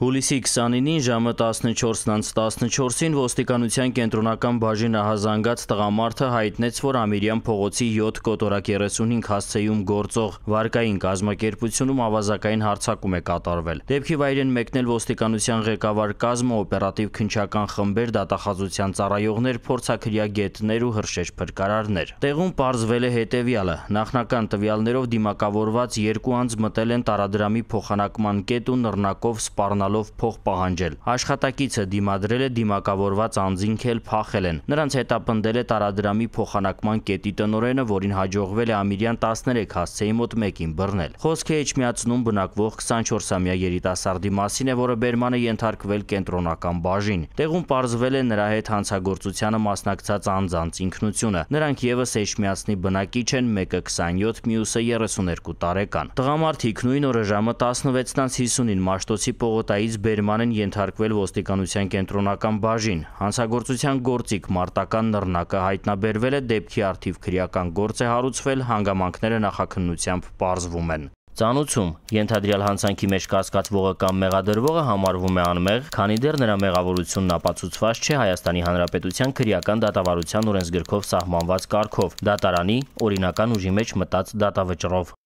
Հուլիսի 29-ին ժամը 14:14-ին ոստիկանության կենտրոնական բաժի նահազանգած տղամարդը հայտնեց, որ Ամիրյան փողոցի 7 կոտորակ 35 հասցեում գործող վարկային կազմակերպությունում ավազակային հարձակում է կատարվել։ Դեպքի վայրեն մեկնել ոստիկանության ղեկավար կազմը, օպերատիվ քնչական խմբեր, դատախազության ծառայողներ, փորձակրյա գետներ ու հրշեջ փրկարարներ։ Տեղում պարզվել է հետևյալը. նախնական տվյալներով դիմակավորված երկու անձ մտել են տարադրամի փոխանակման կետ ու նռնակով սպառնալ ստանալով փող պահանջել։ Աշխատակիցը դիմադրել է դիմակավորված անձին քել փախել են։ Նրանց հետապնդել է տարադրամի փոխանակման կետի տնորենը, որին հաջողվել է ամիրյան 13 հասցեի մոտ 1-ին բռնել։ Խոսքը Էջմիածնում բնակվող 24-ամյա երիտասարդի մասին է, որը բերմանը ենթարկվել կենտրոնական բաժին։ Տեղում պարզվել է նրա հետ հանցագործությանը մասնակցած անձանց ինքնությունը։ Նրանք եւս Էջմիածնի բնակիչ են, մեկը 27, մյուսը 32 տարեկան։ Տղամարդիկ նույն օրը ժամը 16:50-ին Մաշտոցի պողոտայի տքայից բերման են ենթարկվել ոստիկանության կենտրոնական բաժին։ Հանցագործության գործիք մարտական նռնակը հայտնաբերվել է դեպքի արդիվ քրեական գործ է հարուցվել, հանգամանքները նախաքննությամբ պարզվում են։ Ծանուցում ենթադրյալ հանցանքի մեջ կասկածվողը կամ մեղադրվողը համարվում է անմեղ, քանի դեռ նրա մեղավորությունն ապացուցված չէ Հայաստանի Հանրապետության քրեական դատավարության օրենսգրքով սահմանված կարգով՝ դատարանի օրինական ուժի մեջ մտած դատավճռով։